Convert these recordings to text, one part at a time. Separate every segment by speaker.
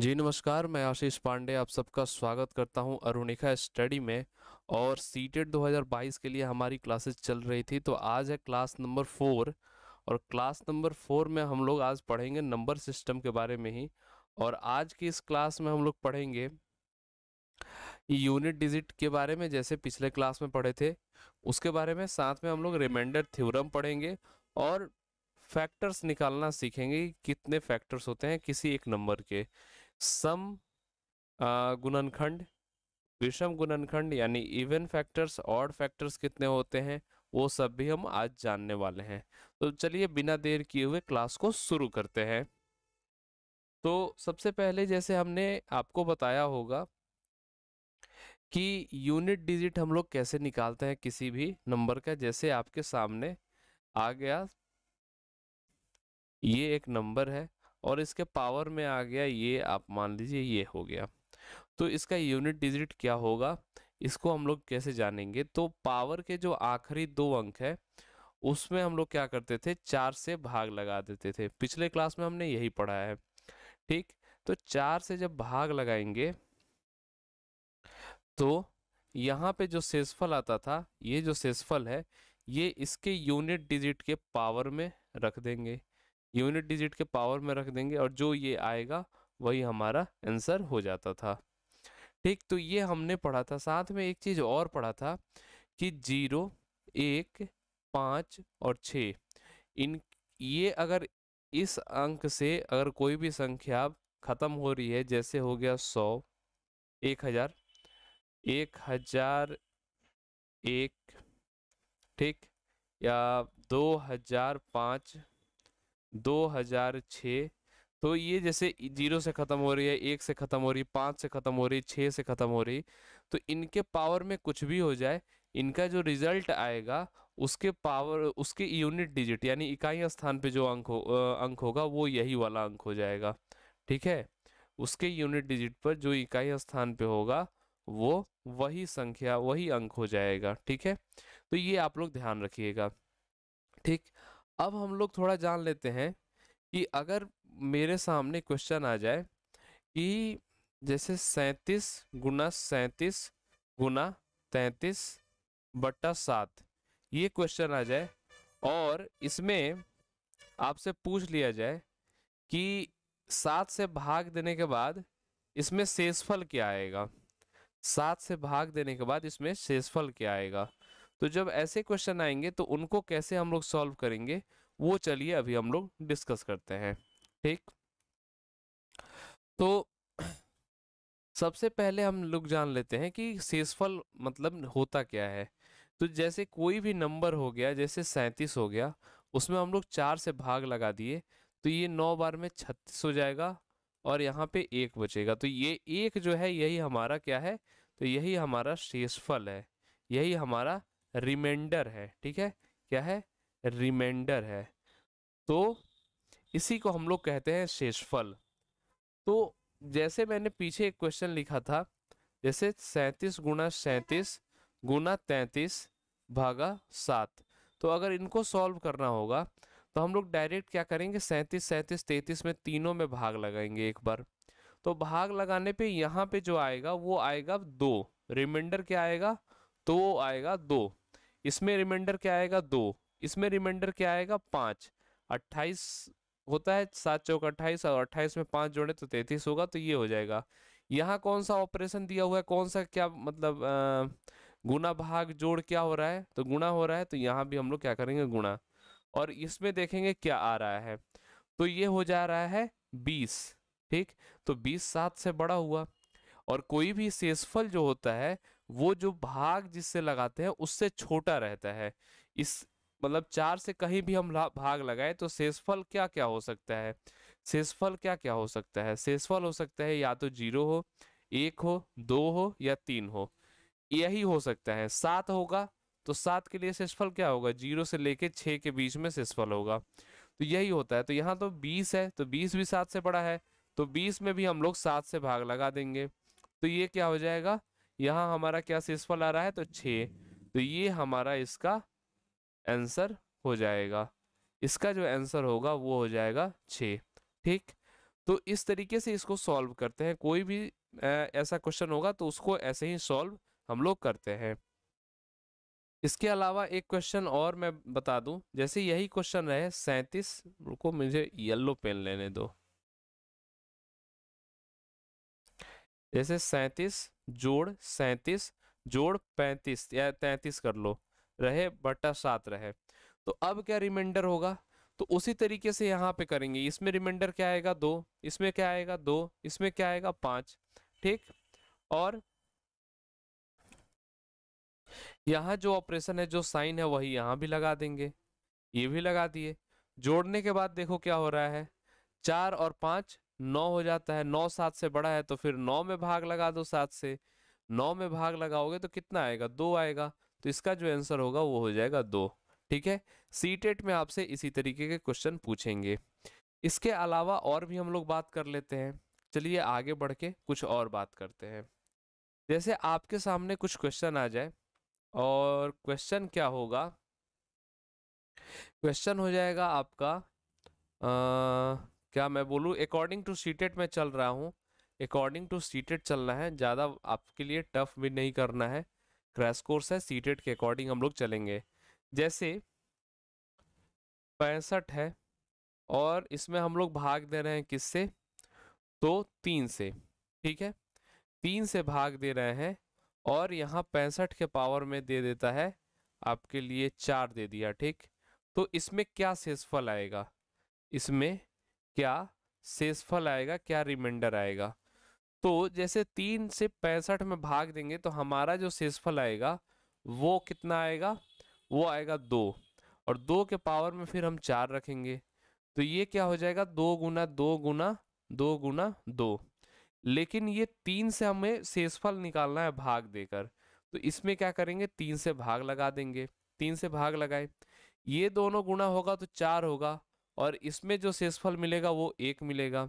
Speaker 1: जी नमस्कार मैं आशीष पांडे आप सबका स्वागत करता हूं अरुणिका स्टडी में और सी 2022 के लिए हमारी क्लासेस चल रही थी तो आज है क्लास नंबर फोर और क्लास नंबर फोर में हम लोग आज पढ़ेंगे नंबर सिस्टम के बारे में ही और आज की इस क्लास में हम लोग पढ़ेंगे यूनिट डिजिट के बारे में जैसे पिछले क्लास में पढ़े थे उसके बारे में साथ में हम लोग रिमाइंडर थ्योरम पढ़ेंगे और फैक्टर्स निकालना सीखेंगे कितने फैक्टर्स होते हैं किसी एक नंबर के सम गुणनखंड विषम गुणनखंड यानी इवन फैक्टर्स और फैक्टर्स कितने होते हैं वो सब भी हम आज जानने वाले हैं तो चलिए बिना देर किए हुए क्लास को शुरू करते हैं तो सबसे पहले जैसे हमने आपको बताया होगा कि यूनिट डिजिट हम लोग कैसे निकालते हैं किसी भी नंबर का जैसे आपके सामने आ गया ये एक नंबर है और इसके पावर में आ गया ये आप मान लीजिए ये हो गया तो इसका यूनिट डिजिट क्या होगा इसको हम लोग कैसे जानेंगे तो पावर के जो आखिरी दो अंक है उसमें हम लोग क्या करते थे चार से भाग लगा देते थे पिछले क्लास में हमने यही पढ़ा है ठीक तो चार से जब भाग लगाएंगे तो यहाँ पे जो सेसफल आता था ये जो सेसफल है ये इसके यूनिट डिजिट के पावर में रख देंगे यूनिट डिजिट के पावर में रख देंगे और जो ये आएगा वही हमारा आंसर हो जाता था ठीक तो ये हमने पढ़ा था साथ में एक चीज़ और पढ़ा था कि जीरो एक पाँच और छ इन ये अगर इस अंक से अगर कोई भी संख्या ख़त्म हो रही है जैसे हो गया सौ एक हज़ार एक हज़ार एक ठीक या दो हज़ार पाँच 2006 तो ये जैसे जीरो से ख़त्म हो रही है एक से ख़त्म हो रही है पाँच से ख़त्म हो रही है छः से ख़त्म हो रही तो इनके पावर में कुछ भी हो जाए इनका जो रिजल्ट आएगा उसके पावर उसके यूनिट डिजिट यानी इकाई स्थान पे जो अंक हो अंक होगा वो यही वाला अंक हो जाएगा ठीक है उसके यूनिट डिजिट पर जो इकाई स्थान पे होगा वो वही संख्या वही अंक हो जाएगा ठीक है तो ये आप लोग ध्यान रखिएगा ठीक अब हम लोग थोड़ा जान लेते हैं कि अगर मेरे सामने क्वेश्चन आ जाए कि जैसे सैतीस गुना सैंतीस गुना तैंतीस बट्टा सात ये क्वेश्चन आ जाए और इसमें आपसे पूछ लिया जाए कि सात से भाग देने के बाद इसमें शेषफल क्या आएगा सात से भाग देने के बाद इसमें शेषफल क्या आएगा तो जब ऐसे क्वेश्चन आएंगे तो उनको कैसे हम लोग सॉल्व करेंगे वो चलिए अभी हम लोग डिस्कस करते हैं ठीक तो सबसे पहले हम लोग जान लेते हैं कि शेषफल मतलब होता क्या है तो जैसे कोई भी नंबर हो गया जैसे सैंतीस हो गया उसमें हम लोग चार से भाग लगा दिए तो ये नौ बार में छत्तीस हो जाएगा और यहाँ पे एक बचेगा तो ये एक जो है यही हमारा क्या है तो यही हमारा शेषफल है यही हमारा रिमाइंडर है ठीक है क्या है रिमाइंडर है तो इसी को हम लोग कहते हैं शेषफल तो जैसे मैंने पीछे एक क्वेश्चन लिखा था जैसे सैंतीस गुना सैंतीस गुना तैंतीस भागा सात तो अगर इनको सॉल्व करना होगा तो हम लोग डायरेक्ट क्या करेंगे सैंतीस सैंतीस तैंतीस में तीनों में भाग लगाएंगे एक बार तो भाग लगाने पे यहाँ पे जो आएगा वो आएगा दो रिमाइंडर क्या आएगा तो वो आएगा दो इसमें रिमाइंडर क्या आएगा दो इसमें रिमाइंडर क्या आएगा पाँच अट्ठाईस होता है सात चौक अट्ठाईस और अट्ठाईस में पाँच जोड़े तो तैतीस होगा तो ये हो जाएगा यहाँ कौन सा ऑपरेशन दिया हुआ है कौन सा क्या मतलब गुना भाग जोड़ क्या हो रहा है तो गुना हो रहा है तो यहाँ भी हम लोग क्या करेंगे गुणा और इसमें देखेंगे क्या आ रहा है तो ये हो जा रहा है बीस ठीक तो बीस सात से बड़ा हुआ और कोई भी शेषफल जो होता है वो जो भाग जिससे लगाते हैं उससे छोटा रहता है इस मतलब चार से कहीं भी हम भाग लगाए तो शेषफल क्या क्या हो सकता है शेषफल क्या क्या हो सकता है शेषफल हो सकता है या तो जीरो हो एक हो दो हो या तीन हो यही हो सकता है सात होगा तो सात के लिए शेषफल क्या होगा जीरो से लेके छः के बीच में शेषफल होगा तो यही होता है तो यहाँ तो बीस है तो बीस भी सात से बड़ा है तो बीस में भी हम लोग सात से भाग लगा देंगे तो ये क्या हो जाएगा यहाँ हमारा क्या शेषफल आ रहा है तो छः तो ये हमारा इसका आंसर हो जाएगा इसका जो आंसर होगा वो हो जाएगा छः ठीक तो इस तरीके से इसको सॉल्व करते हैं कोई भी ऐसा क्वेश्चन होगा तो उसको ऐसे ही सॉल्व हम लोग करते हैं इसके अलावा एक क्वेश्चन और मैं बता दूं जैसे यही क्वेश्चन रहे सैंतीस को मुझे येल्लो पेन लेने दो जैसे सैंतीस जोड़ सैंतीस जोड़ पैंतीस या तैंतीस कर लो रहे बटा सात रहे तो अब क्या रिमाइंडर होगा तो उसी तरीके से यहाँ पे करेंगे इसमें रिमाइंडर क्या आएगा दो इसमें क्या आएगा दो इसमें क्या आएगा पांच ठीक और यहाँ जो ऑपरेशन है जो साइन है वही यहाँ भी लगा देंगे ये भी लगा दिए जोड़ने के बाद देखो क्या हो रहा है चार और पांच नौ हो जाता है नौ सात से बड़ा है तो फिर नौ में भाग लगा दो सात से नौ में भाग लगाओगे तो कितना आएगा दो आएगा तो इसका जो आंसर होगा वो हो जाएगा दो ठीक है सी टेट में आपसे इसी तरीके के क्वेश्चन पूछेंगे इसके अलावा और भी हम लोग बात कर लेते हैं चलिए आगे बढ़ के कुछ और बात करते हैं जैसे आपके सामने कुछ क्वेश्चन आ जाए और क्वेश्चन क्या होगा क्वेश्चन हो जाएगा आपका आ, क्या मैं बोलूँ अकॉर्डिंग टू सीटेट मैं चल रहा हूँ अकॉर्डिंग टू सीटेट चलना है ज़्यादा आपके लिए टफ भी नहीं करना है क्रैश कोर्स है सीटेट के अकॉर्डिंग हम लोग चलेंगे जैसे पैंसठ है और इसमें हम लोग भाग दे रहे हैं किससे तो तीन से ठीक है तीन से भाग दे रहे हैं और यहाँ पैंसठ के पावर में दे देता है आपके लिए चार दे दिया ठीक तो इसमें क्या शेषफल आएगा इसमें क्या शेषफल आएगा क्या रिमाइंडर आएगा तो जैसे तीन से पैंसठ में भाग देंगे तो हमारा जो शेषफल आएगा वो कितना आएगा वो आएगा दो और दो के पावर में फिर हम चार रखेंगे तो ये क्या हो जाएगा दो गुना दो गुना दो गुना दो लेकिन ये तीन से हमें शेषफल निकालना है भाग देकर तो इसमें क्या करेंगे तीन से भाग लगा देंगे तीन से भाग लगाए ये दोनों गुना होगा तो चार होगा और इसमें जो शेषफल मिलेगा वो एक मिलेगा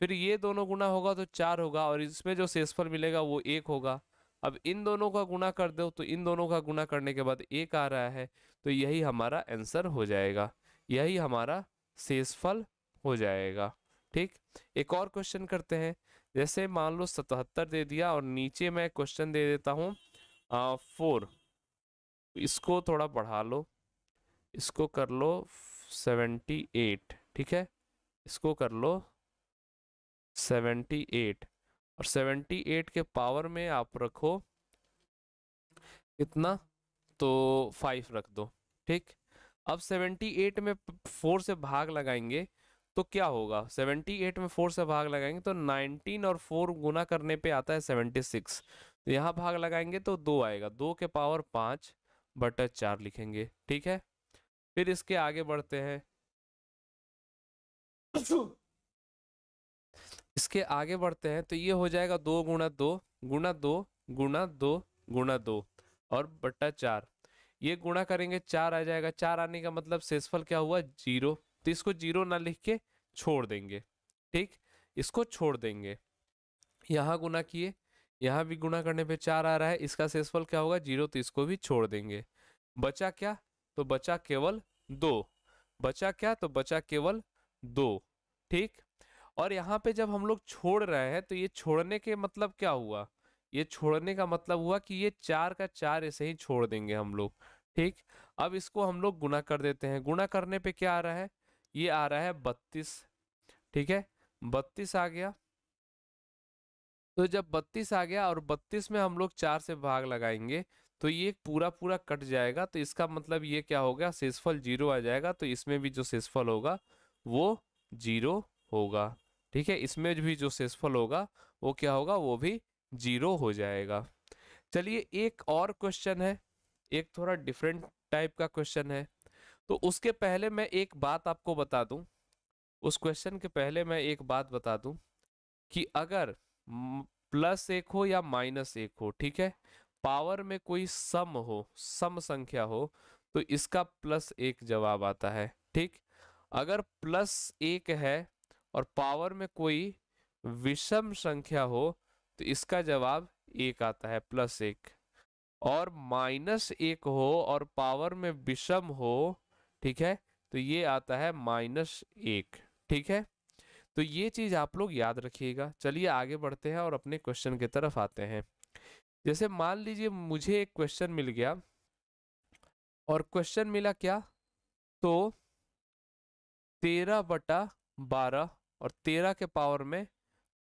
Speaker 1: फिर ये दोनों गुना होगा तो चार होगा और इसमें जो शेषफल मिलेगा वो एक होगा अब इन दोनों का गुना कर दो तो इन दोनों का गुना करने के बाद एक आ रहा है तो यही हमारा आंसर हो जाएगा यही हमारा शेषफल हो जाएगा ठीक एक और क्वेश्चन करते हैं जैसे मान लो सतहत्तर दे दिया और नीचे मैं क्वेश्चन दे देता हूँ फोर इसको थोड़ा बढ़ा लो इसको कर लो सेवेंटी एट ठीक है इसको कर लो सेवेंटी एट और सेवेंटी एट के पावर में आप रखो कितना तो फाइव रख दो ठीक अब सेवेंटी एट में फोर से भाग लगाएंगे तो क्या होगा सेवेंटी एट में फोर से भाग लगाएंगे तो नाइनटीन और फोर गुना करने पे आता है सेवेंटी सिक्स तो यहाँ भाग लगाएंगे तो दो आएगा दो के पावर पाँच बटर चार लिखेंगे ठीक है फिर इसके आगे बढ़ते हैं इसके आगे बढ़ते हैं तो ये हो जाएगा दो गुणा दो गुणा दो गुणा दो गुणा दो और बट्टा चार ये गुणा करेंगे चार आ जाएगा चार आने का मतलब शेषफल क्या हुआ जीरो तो इसको जीरो ना लिख के छोड़ देंगे ठीक इसको छोड़ देंगे यहाँ गुना किए यहाँ भी गुना करने पे चार आ रहा है इसका शेषफल क्या होगा जीरो तो इसको भी छोड़ देंगे बचा क्या तो बचा केवल दो बचा क्या तो बचा केवल दो ठीक और यहाँ पे जब हम लोग छोड़ रहे हैं तो ये छोड़ने के मतलब क्या हुआ ये छोड़ने का मतलब हुआ कि ये चार का चार ऐसे ही छोड़ देंगे हम लोग ठीक अब इसको हम लोग गुना कर देते हैं गुना करने पे क्या आ रहा है ये आ रहा है बत्तीस ठीक है बत्तीस आ गया तो जब बत्तीस आ गया और बत्तीस में हम लोग चार से भाग लगाएंगे तो ये पूरा पूरा कट जाएगा तो इसका मतलब ये क्या हो गया शेषफल जीरो आ जाएगा तो इसमें भी जो शेषफल होगा वो जीरो होगा ठीक है इसमें भी जो शेषफल होगा वो क्या होगा वो भी जीरो हो जाएगा चलिए एक और क्वेश्चन है एक थोड़ा डिफरेंट टाइप का क्वेश्चन है तो उसके पहले मैं एक बात आपको बता दूं उस क्वेश्चन के पहले मैं एक बात बता दूं कि अगर प्लस एक हो या माइनस एक हो ठीक है पावर में कोई सम हो सम संख्या हो तो इसका प्लस एक जवाब आता है ठीक अगर प्लस एक है और पावर में कोई विषम संख्या हो तो इसका जवाब एक आता है प्लस एक और माइनस एक हो और पावर में विषम हो ठीक है तो ये आता है माइनस एक ठीक है तो ये चीज आप लोग याद रखिएगा चलिए आगे बढ़ते हैं और अपने क्वेश्चन की तरफ आते हैं जैसे मान लीजिए मुझे एक क्वेश्चन मिल गया और क्वेश्चन मिला क्या तो तेरह बटा बारह और तेरह के पावर में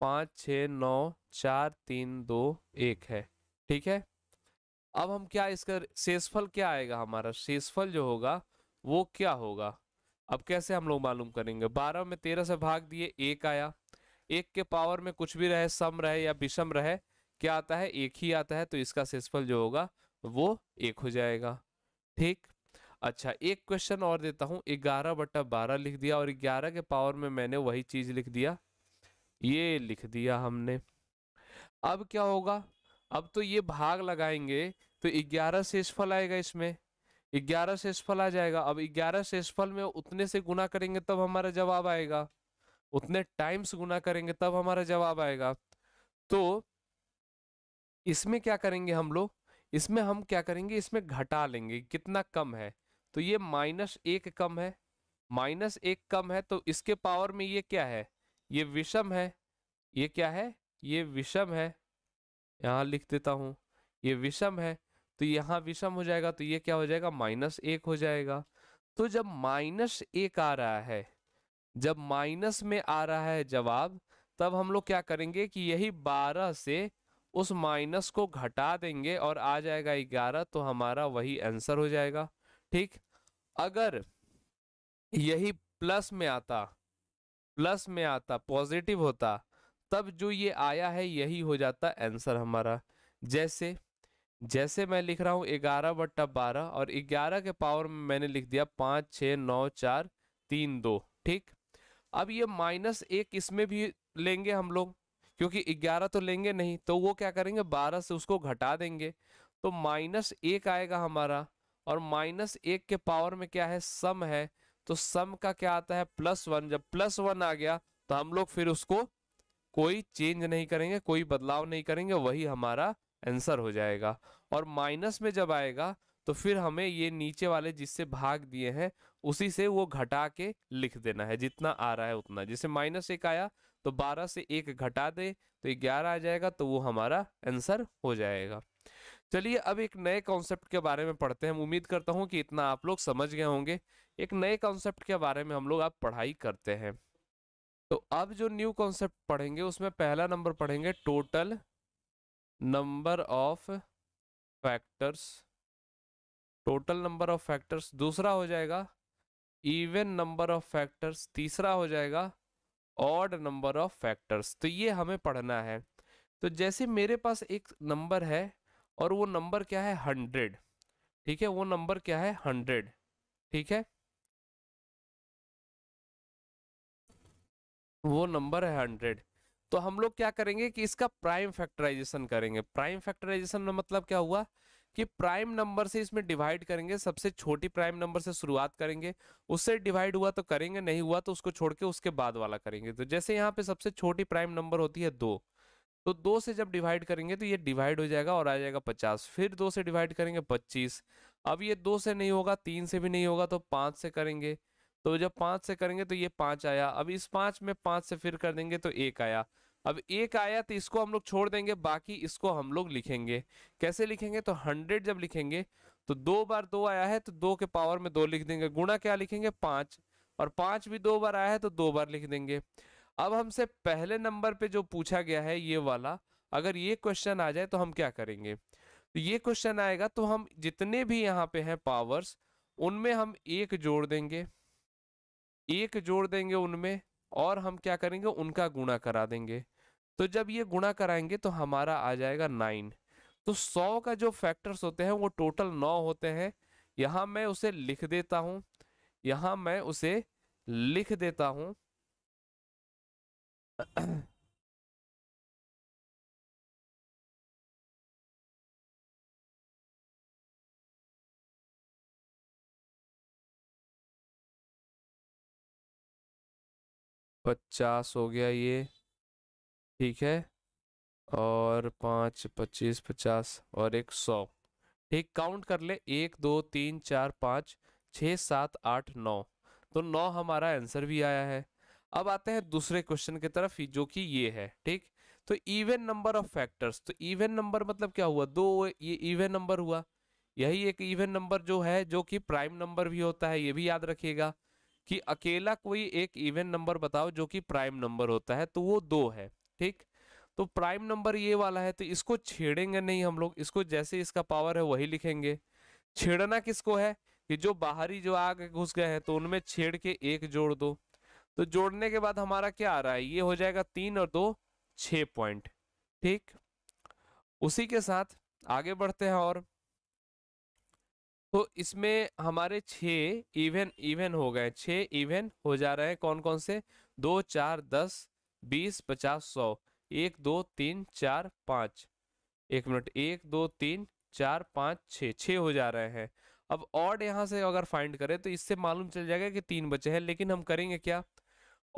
Speaker 1: पाँच छ नौ चार तीन दो एक है ठीक है अब हम क्या इसका शेषफल क्या आएगा हमारा शेषफल जो होगा वो क्या होगा अब कैसे हम लोग मालूम करेंगे बारह में तेरह से भाग दिए एक आया एक के पावर में कुछ भी रहे सम रहे या विषम रहे क्या आता है एक ही आता है तो इसका शेषफल जो होगा वो एक हो जाएगा ठीक अच्छा एक क्वेश्चन और देता हूँ ग्यारह बट्टा बारह लिख दिया और ग्यारह के पावर में मैंने वही चीज लिख दिया ये लिख दिया हमने अब क्या होगा अब तो ये भाग लगाएंगे तो ग्यारह शेषफल आएगा इसमें ग्यारह शेषफल आ जाएगा अब ग्यारह शेषफल में उतने से गुना करेंगे तब हमारा जवाब आएगा उतने टाइम्स गुना करेंगे तब हमारा जवाब आएगा तो इसमें क्या करेंगे हम लोग इसमें हम क्या करेंगे इसमें घटा लेंगे कितना कम है तो ये माइनस एक कम है माइनस एक कम है तो इसके पावर में ये क्या है ये विषम है ये क्या है ये विषम है यहाँ लिख देता हूँ ये विषम है तो यहाँ विषम हो जाएगा तो ये क्या हो जाएगा माइनस एक हो जाएगा तो जब माइनस एक आ रहा है जब माइनस में आ रहा है जवाब तब हम लोग क्या करेंगे कि यही बारह से उस माइनस को घटा देंगे और आ जाएगा ग्यारह तो हमारा वही आंसर हो जाएगा ठीक अगर यही प्लस में आता प्लस में आता पॉजिटिव होता तब जो ये आया है यही हो जाता आंसर हमारा जैसे जैसे मैं लिख रहा हूँ ग्यारह बट्टा बारह और ग्यारह के पावर में मैंने लिख दिया पाँच छः नौ चार तीन दो ठीक अब ये माइनस एक इसमें भी लेंगे हम लोग क्योंकि ग्यारह तो लेंगे नहीं तो वो क्या करेंगे बारह से उसको घटा देंगे तो माइनस एक आएगा हमारा और माइनस एक के पावर में क्या है सम है तो सम का क्या आता है प्लस वन जब प्लस वन आ गया तो हम लोग फिर उसको कोई चेंज नहीं करेंगे कोई बदलाव नहीं करेंगे वही हमारा आंसर हो जाएगा और माइनस में जब आएगा तो फिर हमें ये नीचे वाले जिससे भाग दिए हैं उसी से वो घटा के लिख देना है जितना आ रहा है उतना जैसे माइनस एक आया तो 12 से एक घटा दे तो 11 आ जाएगा तो वो हमारा आंसर हो जाएगा चलिए अब एक नए कॉन्सेप्ट के बारे में पढ़ते हैं उम्मीद करता हूँ कि इतना आप लोग समझ गए होंगे एक नए कॉन्सेप्ट के बारे में हम लोग आप पढ़ाई करते हैं तो अब जो न्यू कॉन्सेप्ट पढ़ेंगे उसमें पहला नंबर पढ़ेंगे total number of factors total number of factors दूसरा हो जाएगा इवन नंबर ऑफ फैक्टर्स तीसरा हो जाएगा ऑड नंबर ऑफ फैक्टर्स तो ये हमें पढ़ना है तो जैसे मेरे पास एक नंबर है और वो नंबर क्या है हंड्रेड ठीक है वो नंबर क्या है हंड्रेड ठीक है वो नंबर है हंड्रेड तो हम लोग क्या करेंगे कि इसका प्राइम फैक्टराइजेशन करेंगे प्राइम फैक्टराइजेशन में मतलब क्या हुआ कि प्राइम नंबर से इसमें डिवाइड करेंगे सबसे छोटी प्राइम नंबर से शुरुआत करेंगे उससे डिवाइड हुआ तो करेंगे नहीं हुआ तो उसको छोड़ के उसके बाद वाला करेंगे तो जैसे यहाँ पे सबसे छोटी प्राइम नंबर होती है दो तो दो से जब डिवाइड करेंगे तो ये डिवाइड हो जाएगा और आ जाएगा पचास फिर दो से डिवाइड करेंगे पच्चीस अब ये दो से नहीं होगा तीन से भी नहीं होगा तो पाँच से करेंगे तो जब पाँच से करेंगे तो ये पाँच आया अब इस पाँच में पाँच से फिर कर देंगे तो एक आया अब एक आया तो इसको हम लोग छोड़ देंगे बाकी इसको हम लोग लिखेंगे कैसे लिखेंगे तो हंड्रेड जब लिखेंगे तो दो बार दो आया है तो दो के पावर में दो लिख देंगे गुणा क्या लिखेंगे पाँच और पाँच भी दो बार आया है तो दो बार लिख देंगे अब हमसे पहले नंबर पे जो पूछा गया है ये वाला अगर ये क्वेश्चन आ जाए तो हम क्या करेंगे तो ये क्वेश्चन आएगा तो हम जितने भी यहाँ पे हैं पावर्स उनमें हम एक जोड़ देंगे एक जोड़ देंगे उनमें और हम क्या करेंगे उनका गुणा करा देंगे तो जब ये गुणा कराएंगे तो हमारा आ जाएगा नाइन तो सौ का जो फैक्टर्स होते हैं वो टोटल नौ होते हैं यहाँ मैं उसे लिख देता हूँ यहाँ मैं उसे लिख देता हूँ पचास हो गया ये ठीक है और पाँच पच्चीस पचास और एक सौ ठीक काउंट कर ले एक दो तीन चार पाँच छः सात आठ नौ तो नौ हमारा आंसर भी आया है अब आते हैं दूसरे क्वेश्चन की तरफ जो कि ये है ठीक तो इवन नंबर ऑफ फैक्टर्स तो इवन नंबर मतलब क्या हुआ दो ये इवन नंबर हुआ यही एक इवन नंबर जो है जो कि प्राइम नंबर भी होता है ये भी याद रखिएगा कि अकेला कोई एक इवन नंबर बताओ जो कि प्राइम नंबर होता है तो वो दो है ठीक तो प्राइम नंबर ये वाला है तो इसको छेड़ेंगे नहीं हम लोग इसको जैसे इसका पावर है वही लिखेंगे छेड़ना किसको है कि जो बाहरी जो आग घुस गए हैं तो उनमें छेड़ के एक जोड़ दो तो जोड़ने के बाद हमारा क्या आ रहा है ये हो जाएगा तीन और दो छ पॉइंट ठीक उसी के साथ आगे बढ़ते हैं और तो इसमें हमारे छ इवेन इवेन हो गए छ इवेन हो जा रहे हैं कौन कौन से दो चार दस बीस पचास सौ एक दो तीन चार पाँच एक मिनट एक दो तीन चार पाँच छः छः हो जा रहे हैं अब ऑड यहाँ से अगर फाइंड करें तो इससे मालूम चल जाएगा कि तीन बचे हैं लेकिन हम करेंगे क्या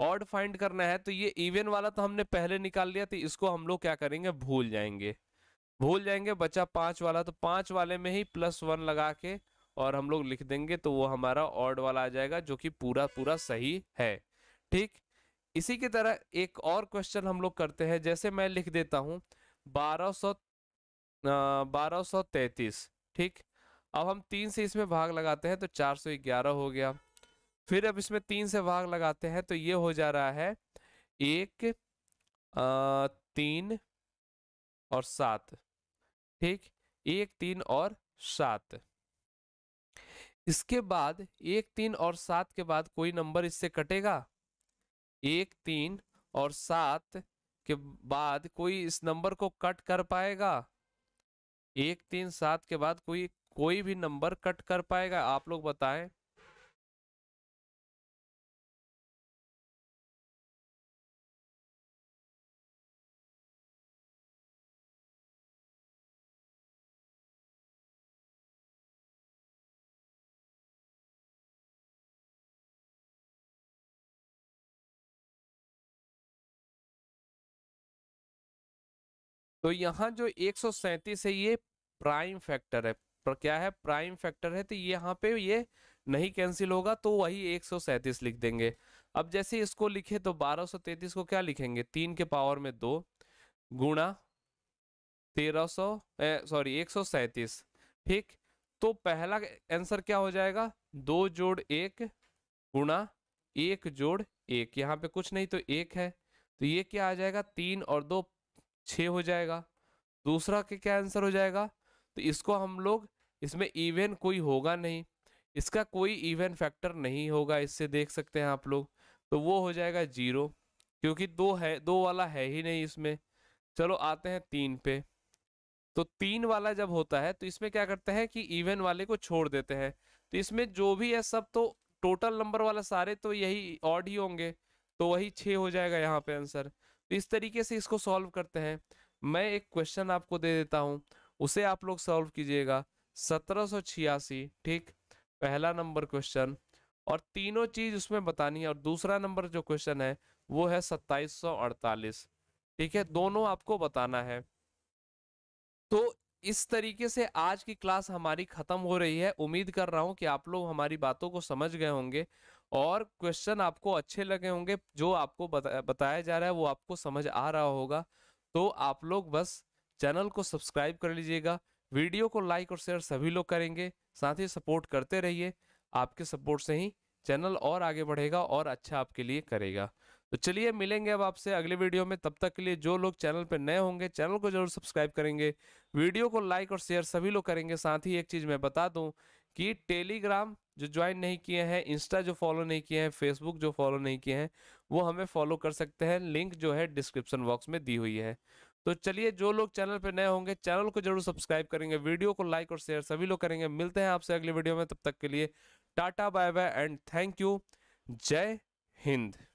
Speaker 1: ऑड फाइंड करना है तो ये इवन वाला तो हमने पहले निकाल लिया तो इसको हम लोग क्या करेंगे भूल जाएंगे भूल जाएंगे बचा पाँच वाला तो पाँच वाले में ही प्लस वन लगा के और हम लोग लिख देंगे तो वो हमारा ऑड वाला आ जाएगा जो कि पूरा पूरा सही है ठीक इसी की तरह एक और क्वेश्चन हम लोग करते हैं जैसे मैं लिख देता हूँ बारह सौ बारह सौ तैतीस ठीक अब हम तीन से इसमें भाग लगाते हैं तो चार सौ ग्यारह हो गया फिर अब इसमें तीन से भाग लगाते हैं तो ये हो जा रहा है एक आ, तीन और सात ठीक एक तीन और सात इसके बाद एक तीन और सात के बाद कोई नंबर इससे कटेगा एक तीन और सात के बाद कोई इस नंबर को कट कर पाएगा एक तीन सात के बाद कोई कोई भी नंबर कट कर पाएगा आप लोग बताएं तो यहाँ जो एक है ये प्राइम फैक्टर है पर क्या है प्राइम फैक्टर है तो यहाँ पे ये नहीं कैंसिल होगा तो वही एक लिख देंगे अब जैसे इसको लिखे तो 1233 को क्या लिखेंगे तीन के पावर में दो गुणा तेरह सौ सॉरी एक सौ ठीक तो पहला आंसर क्या हो जाएगा दो जोड़ एक गुणा एक जोड़ एक यहाँ पे कुछ नहीं तो एक है तो ये क्या आ जाएगा तीन और दो छः हो जाएगा दूसरा के क्या आंसर हो जाएगा तो इसको हम लोग इसमें इवन कोई होगा नहीं इसका कोई इवन फैक्टर नहीं होगा इससे देख सकते हैं आप लोग तो वो हो जाएगा जीरो क्योंकि दो है दो वाला है ही नहीं इसमें चलो आते हैं तीन पे तो तीन वाला जब होता है तो इसमें क्या करते हैं कि इवन वाले को छोड़ देते हैं तो इसमें जो भी है सब तो टोटल नंबर वाला सारे तो यही ऑड ही होंगे तो वही छः हो जाएगा यहाँ पे आंसर तो इस तरीके से इसको सॉल्व करते हैं मैं एक क्वेश्चन आपको दे देता हूँ उसे आप लोग सॉल्व कीजिएगा सत्रह ठीक पहला नंबर क्वेश्चन और तीनों चीज उसमें बतानी है और दूसरा नंबर जो क्वेश्चन है वो है सत्ताईस ठीक है दोनों आपको बताना है तो इस तरीके से आज की क्लास हमारी खत्म हो रही है उम्मीद कर रहा हूं कि आप लोग हमारी बातों को समझ गए होंगे और क्वेश्चन आपको अच्छे लगे होंगे जो आपको बता, बताया जा रहा है वो आपको समझ आ रहा होगा तो आप लोग बस चैनल को सब्सक्राइब कर लीजिएगा वीडियो को लाइक और शेयर सभी लोग करेंगे साथ ही सपोर्ट करते रहिए आपके सपोर्ट से ही चैनल और आगे बढ़ेगा और अच्छा आपके लिए करेगा तो चलिए मिलेंगे अब आपसे अगले वीडियो में तब तक के लिए जो लोग चैनल पर नए होंगे चैनल को जरूर सब्सक्राइब करेंगे वीडियो को लाइक और शेयर सभी लोग करेंगे साथ ही एक चीज़ मैं बता दूं कि टेलीग्राम जो ज्वाइन नहीं किए हैं इंस्टा जो फॉलो नहीं किए हैं फेसबुक जो फॉलो नहीं किए हैं वो हमें फॉलो कर सकते हैं लिंक जो है डिस्क्रिप्शन बॉक्स में दी हुई है तो चलिए जो लोग चैनल पर नए होंगे चैनल को जरूर सब्सक्राइब करेंगे वीडियो को लाइक और शेयर सभी लोग करेंगे मिलते हैं आपसे अगले वीडियो में तब तक के लिए tata bye bye and thank you जय हिंद